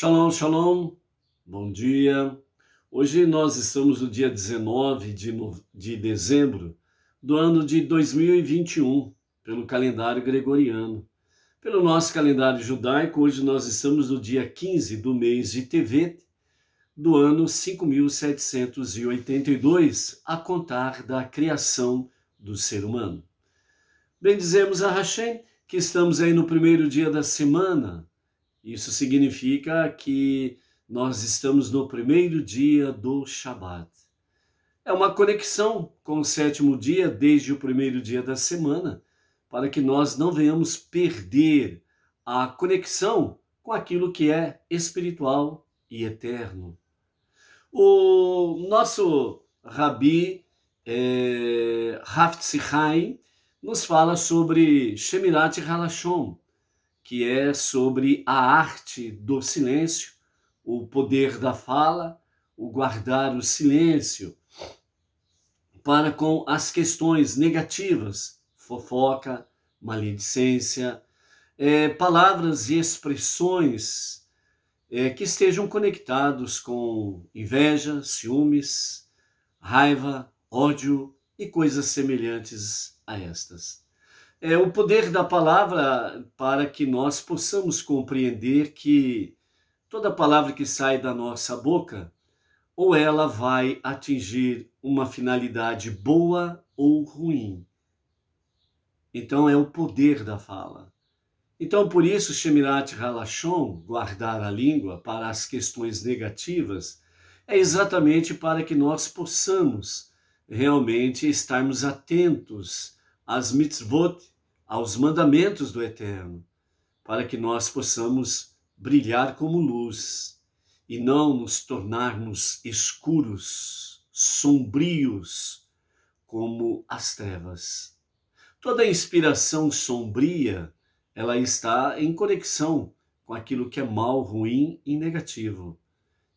Shalom, shalom, bom dia. Hoje nós estamos no dia 19 de, de dezembro do ano de 2021, pelo calendário gregoriano. Pelo nosso calendário judaico, hoje nós estamos no dia 15 do mês de TV do ano 5782, a contar da criação do ser humano. Bendizemos a Hashem que estamos aí no primeiro dia da semana, isso significa que nós estamos no primeiro dia do Shabat. É uma conexão com o sétimo dia, desde o primeiro dia da semana, para que nós não venhamos perder a conexão com aquilo que é espiritual e eterno. O nosso Rabi é, Haftzichaim nos fala sobre Shemirat Halashon, que é sobre a arte do silêncio, o poder da fala, o guardar o silêncio para com as questões negativas, fofoca, maledicência, é, palavras e expressões é, que estejam conectados com inveja, ciúmes, raiva, ódio e coisas semelhantes a estas é o poder da palavra para que nós possamos compreender que toda palavra que sai da nossa boca, ou ela vai atingir uma finalidade boa ou ruim. Então é o poder da fala. Então por isso Shemirat Halachon, guardar a língua para as questões negativas, é exatamente para que nós possamos realmente estarmos atentos às mitzvot, aos mandamentos do Eterno, para que nós possamos brilhar como luz e não nos tornarmos escuros, sombrios, como as trevas. Toda inspiração sombria, ela está em conexão com aquilo que é mal, ruim e negativo.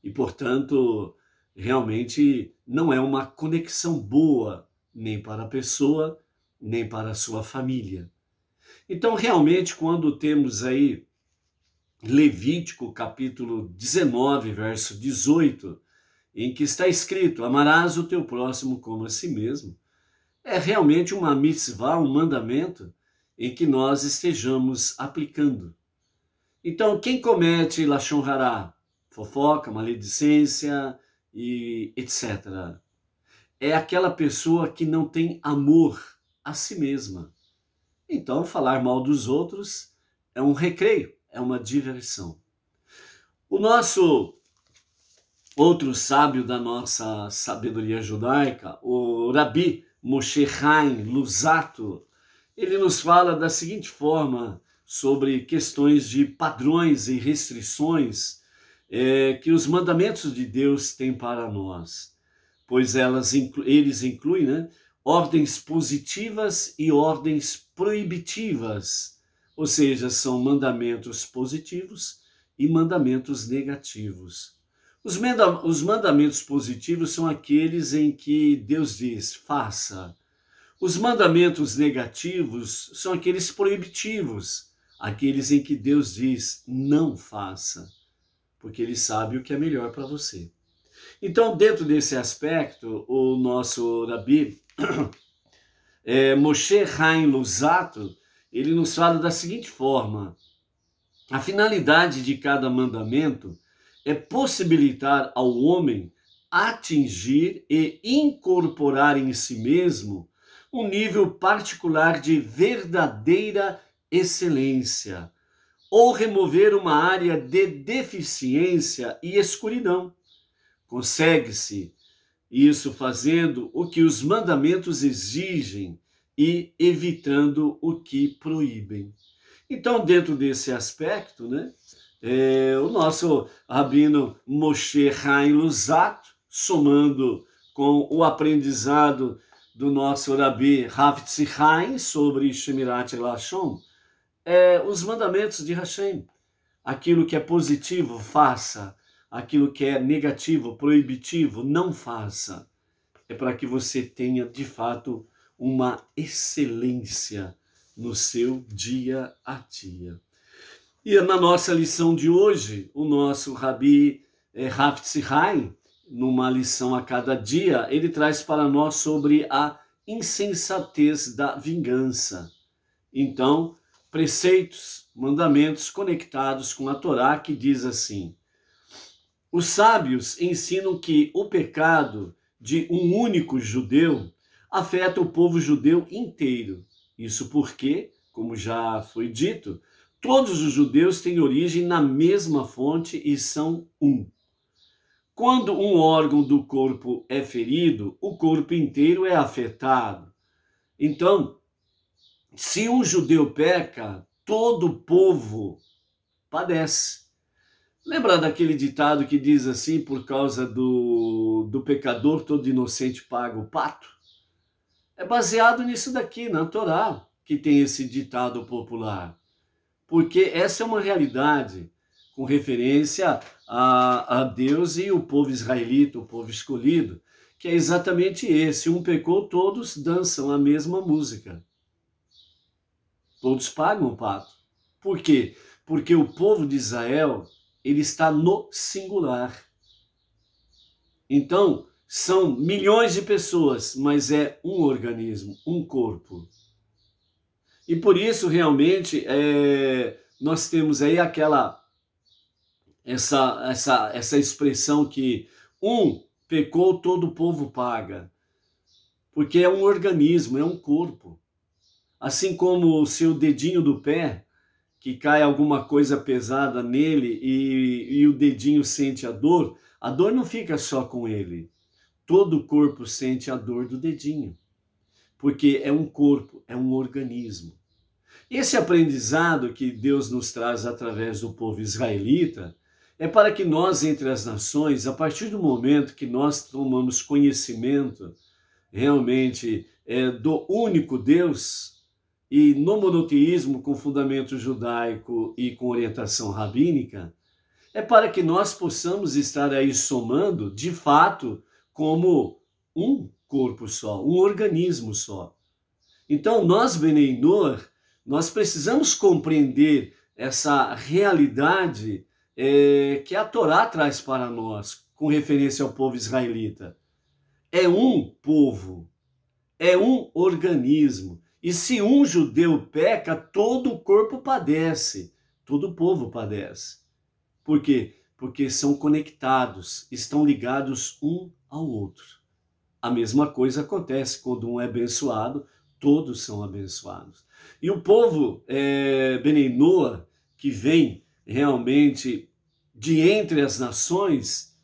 E, portanto, realmente não é uma conexão boa nem para a pessoa nem para a sua família. Então, realmente, quando temos aí Levítico capítulo 19, verso 18, em que está escrito: Amarás o teu próximo como a si mesmo, é realmente uma mitzvah, um mandamento em que nós estejamos aplicando. Então, quem comete Lachon Hará, fofoca, maledicência e etc., é aquela pessoa que não tem amor a si mesma. Então, falar mal dos outros é um recreio, é uma diversão. O nosso outro sábio da nossa sabedoria judaica, o Rabi Moshe Haim Lusato, ele nos fala da seguinte forma sobre questões de padrões e restrições é, que os mandamentos de Deus têm para nós, pois elas inclu eles incluem né, ordens positivas e ordens proibitivas, ou seja, são mandamentos positivos e mandamentos negativos. Os, manda os mandamentos positivos são aqueles em que Deus diz, faça. Os mandamentos negativos são aqueles proibitivos, aqueles em que Deus diz, não faça, porque Ele sabe o que é melhor para você. Então, dentro desse aspecto, o nosso Rabi é, Moshe Haim ele nos fala da seguinte forma: a finalidade de cada mandamento é possibilitar ao homem atingir e incorporar em si mesmo um nível particular de verdadeira excelência, ou remover uma área de deficiência e escuridão. Consegue-se isso fazendo o que os mandamentos exigem e evitando o que proíbem. Então, dentro desse aspecto, né, é, o nosso rabino Moshe Haim Luzzat, somando com o aprendizado do nosso Rabi Hafitz Haim sobre Shemirat Lashon, é, os mandamentos de Hashem. Aquilo que é positivo, faça aquilo que é negativo, proibitivo, não faça. É para que você tenha, de fato, uma excelência no seu dia a dia. E na nossa lição de hoje, o nosso Rabi é, eh, Hafez numa lição a cada dia, ele traz para nós sobre a insensatez da vingança. Então, preceitos, mandamentos conectados com a Torá que diz assim: os sábios ensinam que o pecado de um único judeu afeta o povo judeu inteiro. Isso porque, como já foi dito, todos os judeus têm origem na mesma fonte e são um. Quando um órgão do corpo é ferido, o corpo inteiro é afetado. Então, se um judeu peca, todo o povo padece. Lembra daquele ditado que diz assim: por causa do, do pecador, todo inocente paga o pato? É baseado nisso daqui, na Torá, que tem esse ditado popular. Porque essa é uma realidade com referência a, a Deus e o povo israelita, o povo escolhido, que é exatamente esse: um pecou, todos dançam a mesma música. Todos pagam o pato. Por quê? Porque o povo de Israel ele está no singular. Então, são milhões de pessoas, mas é um organismo, um corpo. E por isso, realmente, é, nós temos aí aquela essa, essa, essa expressão que um pecou, todo o povo paga. Porque é um organismo, é um corpo. Assim como o seu dedinho do pé que cai alguma coisa pesada nele e, e o dedinho sente a dor, a dor não fica só com ele. Todo o corpo sente a dor do dedinho, porque é um corpo, é um organismo. Esse aprendizado que Deus nos traz através do povo israelita é para que nós, entre as nações, a partir do momento que nós tomamos conhecimento realmente é, do único Deus, e no monoteísmo com fundamento judaico e com orientação rabínica, é para que nós possamos estar aí somando, de fato, como um corpo só, um organismo só. Então, nós, Beneinor, nós precisamos compreender essa realidade é, que a Torá traz para nós, com referência ao povo israelita. É um povo, é um organismo, e se um judeu peca, todo o corpo padece, todo o povo padece. Por quê? Porque são conectados, estão ligados um ao outro. A mesma coisa acontece quando um é abençoado, todos são abençoados. E o povo é, Beninoa, que vem realmente de entre as nações,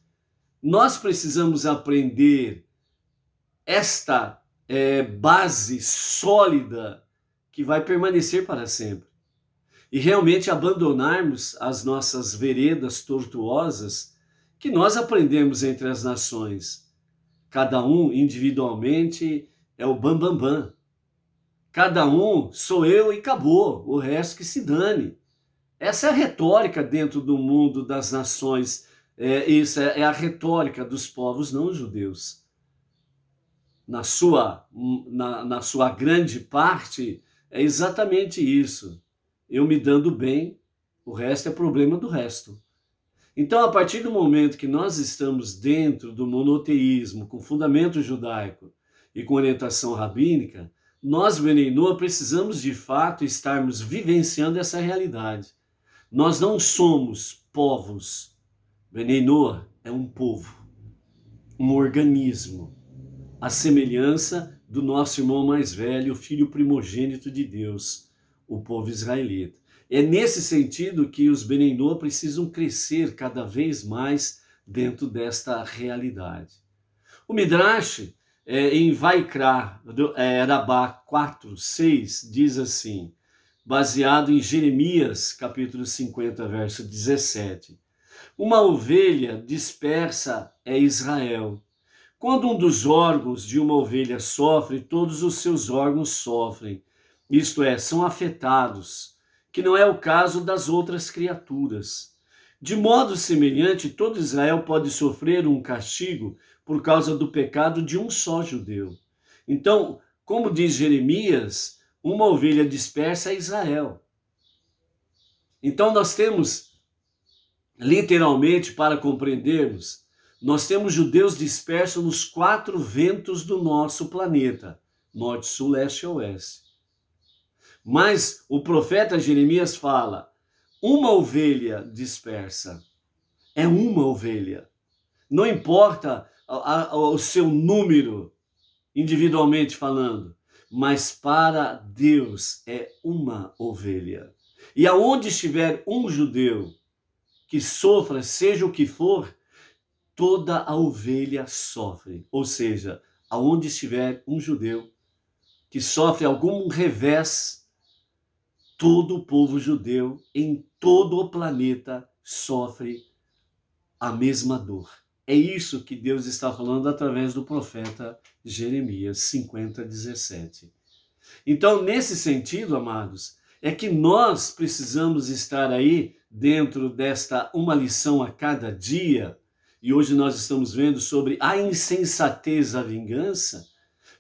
nós precisamos aprender esta é, base sólida que vai permanecer para sempre. E realmente abandonarmos as nossas veredas tortuosas que nós aprendemos entre as nações. Cada um individualmente é o bambambam. Bam, bam. Cada um sou eu e acabou, o resto que se dane. Essa é a retórica dentro do mundo das nações, é, isso é, é a retórica dos povos não judeus na sua, hum, na, na sua grande parte, é exatamente isso. Eu me dando bem, o resto é problema do resto. Então, a partir do momento que nós estamos dentro do monoteísmo, com fundamento judaico e com orientação rabínica, nós, Beneinua, precisamos de fato estarmos vivenciando essa realidade. Nós não somos povos. Beneinua é um povo, um organismo a semelhança do nosso irmão mais velho, o filho primogênito de Deus, o povo israelita. É nesse sentido que os Benendô precisam crescer cada vez mais dentro desta realidade. O Midrash, é, em Vaikra, é, Rabá 4, 6, diz assim, baseado em Jeremias, capítulo 50, verso 17. Uma ovelha dispersa é Israel, quando um dos órgãos de uma ovelha sofre, todos os seus órgãos sofrem, isto é, são afetados, que não é o caso das outras criaturas. De modo semelhante, todo Israel pode sofrer um castigo por causa do pecado de um só judeu. Então, como diz Jeremias, uma ovelha dispersa é Israel. Então, nós temos, literalmente, para compreendermos, nós temos judeus dispersos nos quatro ventos do nosso planeta, norte, sul, leste e oeste. Mas o profeta Jeremias fala: uma ovelha dispersa é uma ovelha. Não importa o seu número, individualmente falando, mas para Deus é uma ovelha. E aonde estiver um judeu que sofra, seja o que for, toda a ovelha sofre. Ou seja, aonde estiver um judeu que sofre algum revés, todo o povo judeu em todo o planeta sofre a mesma dor. É isso que Deus está falando através do profeta Jeremias 50, 17. Então, nesse sentido, amados, é que nós precisamos estar aí dentro desta uma lição a cada dia, e hoje nós estamos vendo sobre a insensatez da vingança,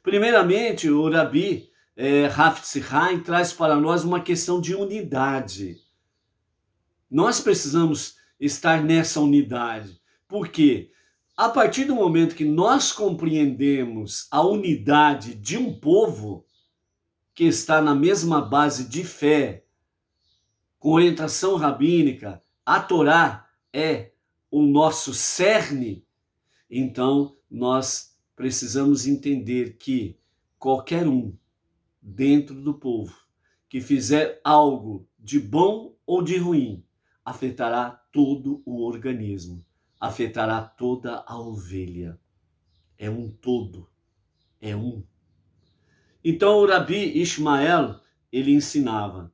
primeiramente o Rabi é, Haftzheim traz para nós uma questão de unidade. Nós precisamos estar nessa unidade, porque a partir do momento que nós compreendemos a unidade de um povo que está na mesma base de fé, com orientação rabínica, a Torá é o nosso cerne, então nós precisamos entender que qualquer um dentro do povo que fizer algo de bom ou de ruim afetará todo o organismo, afetará toda a ovelha. É um todo, é um. Então o Rabi Ismael, ele ensinava,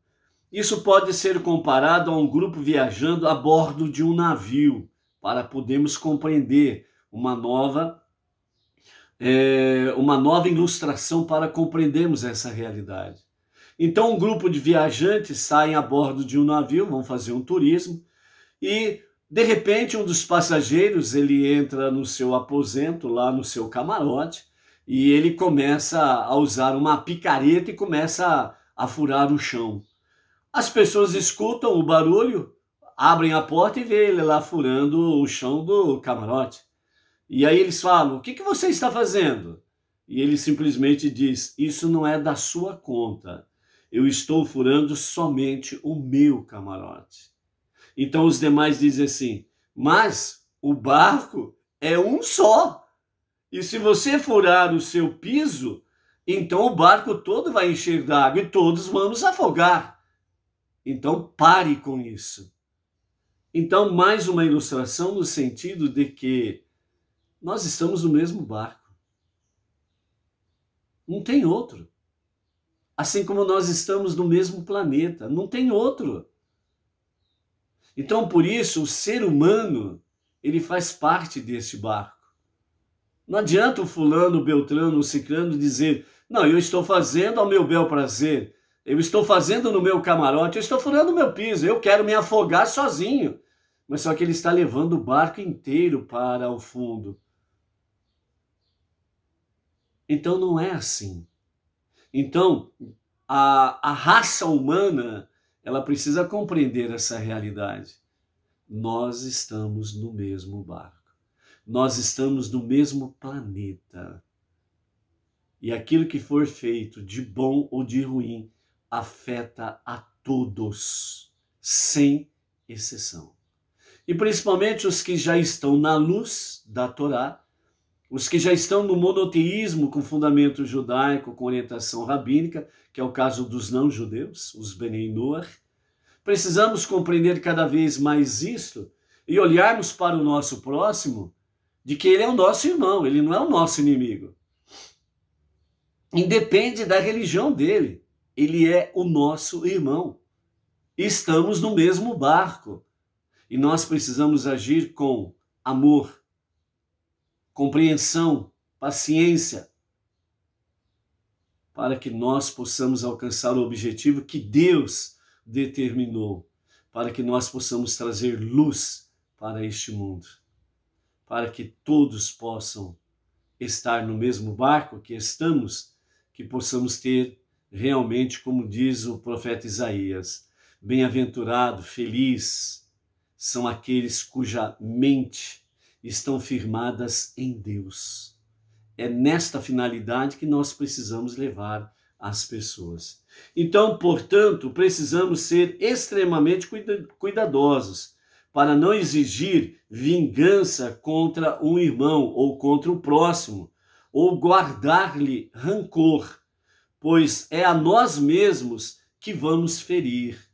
isso pode ser comparado a um grupo viajando a bordo de um navio para podermos compreender uma nova é, uma nova ilustração para compreendermos essa realidade. Então, um grupo de viajantes saem a bordo de um navio, vão fazer um turismo, e de repente um dos passageiros ele entra no seu aposento, lá no seu camarote, e ele começa a usar uma picareta e começa a, a furar o chão. As pessoas escutam o barulho abrem a porta e vê ele lá furando o chão do camarote. E aí eles falam: O que, que você está fazendo? E ele simplesmente diz: Isso não é da sua conta. Eu estou furando somente o meu camarote. Então os demais dizem assim: Mas o barco é um só. E se você furar o seu piso, então o barco todo vai encher d'água e todos vamos afogar. Então pare com isso. Então, mais uma ilustração no sentido de que nós estamos no mesmo barco. Não tem outro. Assim como nós estamos no mesmo planeta, não tem outro. Então, por isso, o ser humano, ele faz parte desse barco. Não adianta o fulano, o beltrano, o ciclano dizer, não, eu estou fazendo ao meu bel prazer, eu estou fazendo no meu camarote, eu estou furando o meu piso, eu quero me afogar sozinho mas só que ele está levando o barco inteiro para o fundo. Então não é assim. Então a, a raça humana ela precisa compreender essa realidade. Nós estamos no mesmo barco. Nós estamos no mesmo planeta. E aquilo que for feito, de bom ou de ruim, afeta a todos, sem exceção e principalmente os que já estão na luz da Torá, os que já estão no monoteísmo com fundamento judaico, com orientação rabínica, que é o caso dos não-judeus, os Benei Noach, precisamos compreender cada vez mais isto e olharmos para o nosso próximo de que ele é o nosso irmão, ele não é o nosso inimigo. Independe da religião dele, ele é o nosso irmão. Estamos no mesmo barco. E nós precisamos agir com amor, compreensão, paciência, para que nós possamos alcançar o objetivo que Deus determinou, para que nós possamos trazer luz para este mundo, para que todos possam estar no mesmo barco que estamos, que possamos ter realmente, como diz o profeta Isaías, bem-aventurado, feliz, são aqueles cuja mente estão firmadas em Deus. É nesta finalidade que nós precisamos levar as pessoas. Então, portanto, precisamos ser extremamente cuidadosos para não exigir vingança contra um irmão ou contra o próximo, ou guardar-lhe rancor, pois é a nós mesmos que vamos ferir.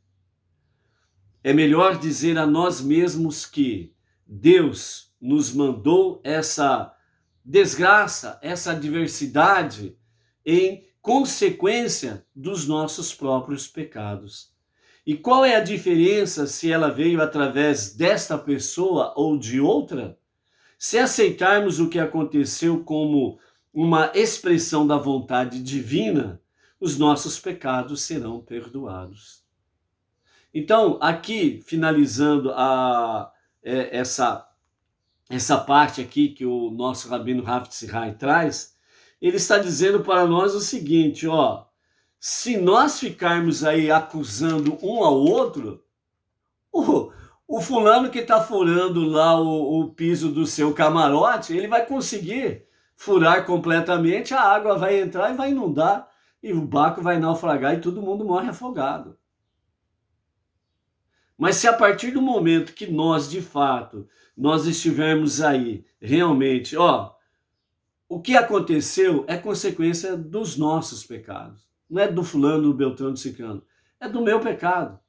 É melhor dizer a nós mesmos que Deus nos mandou essa desgraça, essa adversidade em consequência dos nossos próprios pecados. E qual é a diferença se ela veio através desta pessoa ou de outra? Se aceitarmos o que aconteceu como uma expressão da vontade divina, os nossos pecados serão perdoados. Então, aqui, finalizando a, é, essa, essa parte aqui que o nosso Rabino Haftzihai traz, ele está dizendo para nós o seguinte, ó, se nós ficarmos aí acusando um ao outro, o, o fulano que está furando lá o, o piso do seu camarote, ele vai conseguir furar completamente, a água vai entrar e vai inundar, e o barco vai naufragar e todo mundo morre afogado. Mas se a partir do momento que nós, de fato, nós estivermos aí, realmente, ó, o que aconteceu é consequência dos nossos pecados. Não é do fulano, do Beltrano, do sicano É do meu pecado.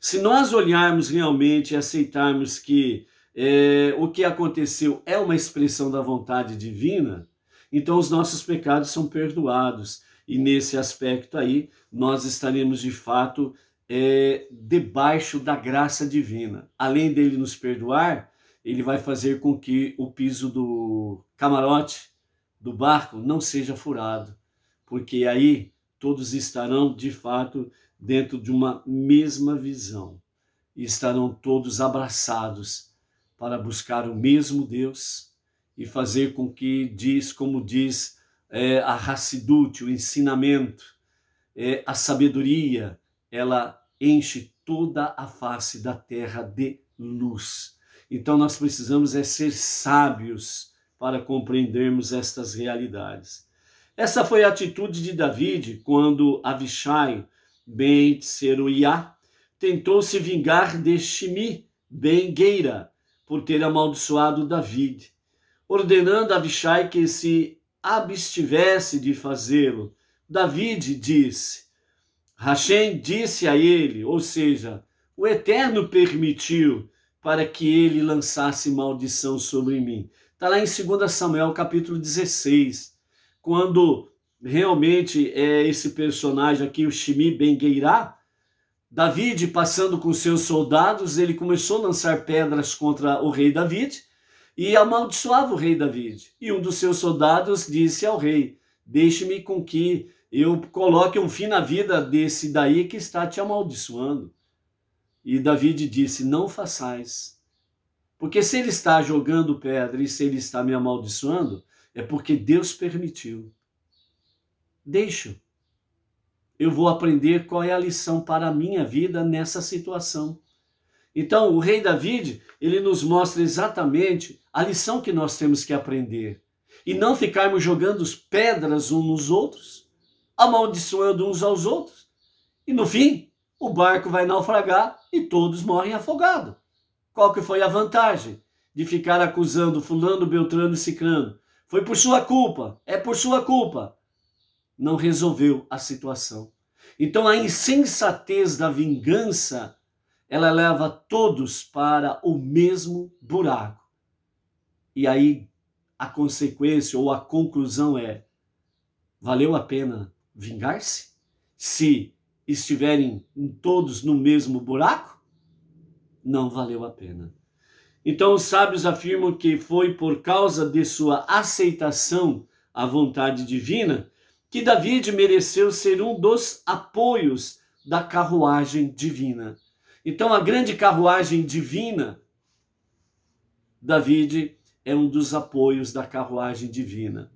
Se nós olharmos realmente e aceitarmos que é, o que aconteceu é uma expressão da vontade divina, então os nossos pecados são perdoados. E nesse aspecto aí, nós estaremos de fato é, debaixo da graça divina. Além dele nos perdoar, ele vai fazer com que o piso do camarote do barco não seja furado, porque aí todos estarão de fato dentro de uma mesma visão e estarão todos abraçados para buscar o mesmo Deus e fazer com que diz como diz é, a racidute, o ensinamento, é, a sabedoria, ela enche toda a face da terra de luz. Então nós precisamos é ser sábios para compreendermos estas realidades. Essa foi a atitude de David quando Avishai, bem Seruiá, tentou se vingar de Shimi, bem Gueira, por ter amaldiçoado David, ordenando Abishai Avishai que se abstivesse de fazê-lo. David disse: Hashem disse a ele, ou seja, o Eterno permitiu para que ele lançasse maldição sobre mim. Está lá em 2 Samuel capítulo 16, quando realmente é esse personagem aqui, o Shimi ben David passando com seus soldados, ele começou a lançar pedras contra o rei David e amaldiçoava o rei David. E um dos seus soldados disse ao rei, deixe-me com que eu coloque um fim na vida desse daí que está te amaldiçoando. E David disse: Não façais. Porque se ele está jogando pedra e se ele está me amaldiçoando, é porque Deus permitiu. Deixo. Eu vou aprender qual é a lição para a minha vida nessa situação. Então, o rei David, ele nos mostra exatamente a lição que nós temos que aprender. E não ficarmos jogando pedras uns nos outros amaldiçoando uns aos outros, e no fim, o barco vai naufragar e todos morrem afogados. Qual que foi a vantagem de ficar acusando fulano, beltrano e ciclano? Foi por sua culpa, é por sua culpa. Não resolveu a situação. Então a insensatez da vingança, ela leva todos para o mesmo buraco. E aí a consequência ou a conclusão é: valeu a pena vingar-se? Se estiverem todos no mesmo buraco? Não valeu a pena. Então os sábios afirmam que foi por causa de sua aceitação à vontade divina que David mereceu ser um dos apoios da carruagem divina. Então a grande carruagem divina, David é um dos apoios da carruagem divina,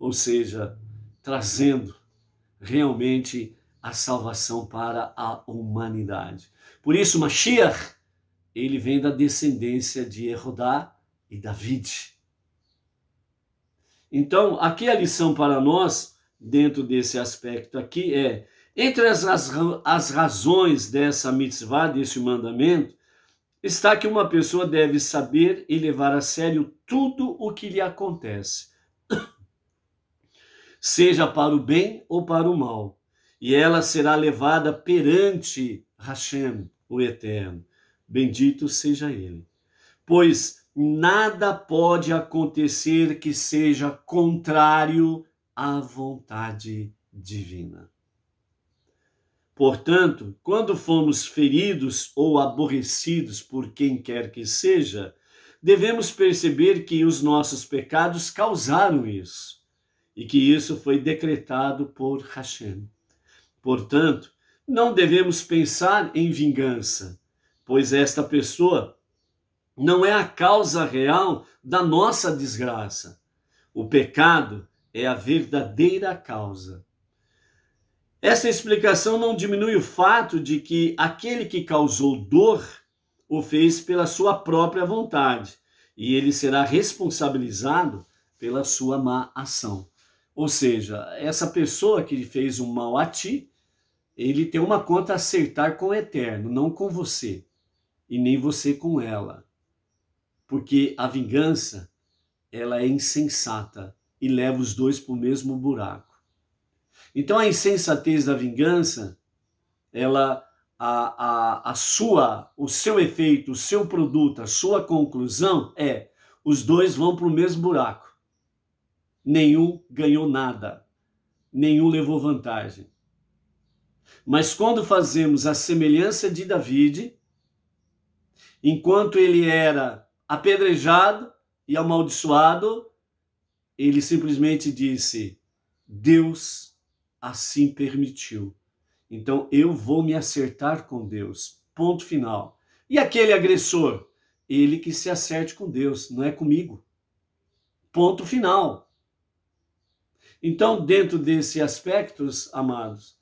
ou seja, trazendo realmente a salvação para a humanidade. Por isso, Mashiach, ele vem da descendência de Erodá e David. Então, aqui a lição para nós, dentro desse aspecto aqui, é: entre as, as, as razões dessa mitzvah, desse mandamento, está que uma pessoa deve saber e levar a sério tudo o que lhe acontece. seja para o bem ou para o mal, e ela será levada perante Hashem, o Eterno. Bendito seja ele. Pois nada pode acontecer que seja contrário à vontade divina. Portanto, quando fomos feridos ou aborrecidos por quem quer que seja, devemos perceber que os nossos pecados causaram isso e que isso foi decretado por Hashem. Portanto, não devemos pensar em vingança, pois esta pessoa não é a causa real da nossa desgraça. O pecado é a verdadeira causa. Essa explicação não diminui o fato de que aquele que causou dor o fez pela sua própria vontade e ele será responsabilizado pela sua má ação. Ou seja, essa pessoa que fez um mal a ti, ele tem uma conta a acertar com o Eterno, não com você, e nem você com ela. Porque a vingança, ela é insensata e leva os dois para o mesmo buraco. Então a insensatez da vingança, ela a, a, a sua, o seu efeito, o seu produto, a sua conclusão é os dois vão para o mesmo buraco nenhum ganhou nada, nenhum levou vantagem. Mas quando fazemos a semelhança de David, enquanto ele era apedrejado e amaldiçoado, ele simplesmente disse: Deus assim permitiu. Então eu vou me acertar com Deus. Ponto final. E aquele agressor? Ele que se acerte com Deus, não é comigo. Ponto final. Então, dentro desses aspectos, amados,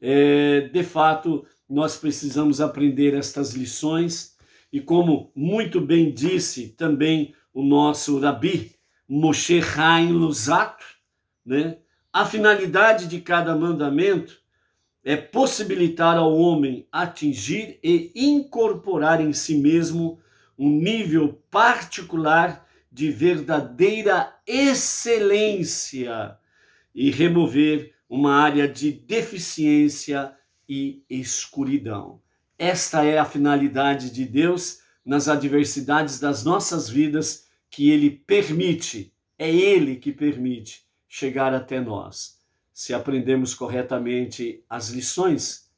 é, de fato, nós precisamos aprender estas lições e, como muito bem disse também o nosso Rabi Moshe Haim Lusato, né? a finalidade de cada mandamento é possibilitar ao homem atingir e incorporar em si mesmo um nível particular de verdadeira excelência e remover uma área de deficiência e escuridão. Esta é a finalidade de Deus nas adversidades das nossas vidas que ele permite, é ele que permite chegar até nós. Se aprendemos corretamente as lições,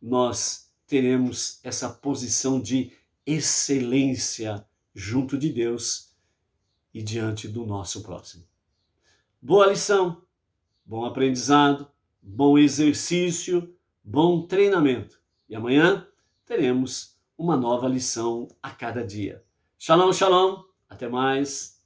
nós teremos essa posição de excelência junto de Deus e diante do nosso próximo. Boa lição! bom aprendizado, bom exercício, bom treinamento. E amanhã teremos uma nova lição a cada dia. Shalom, shalom, até mais.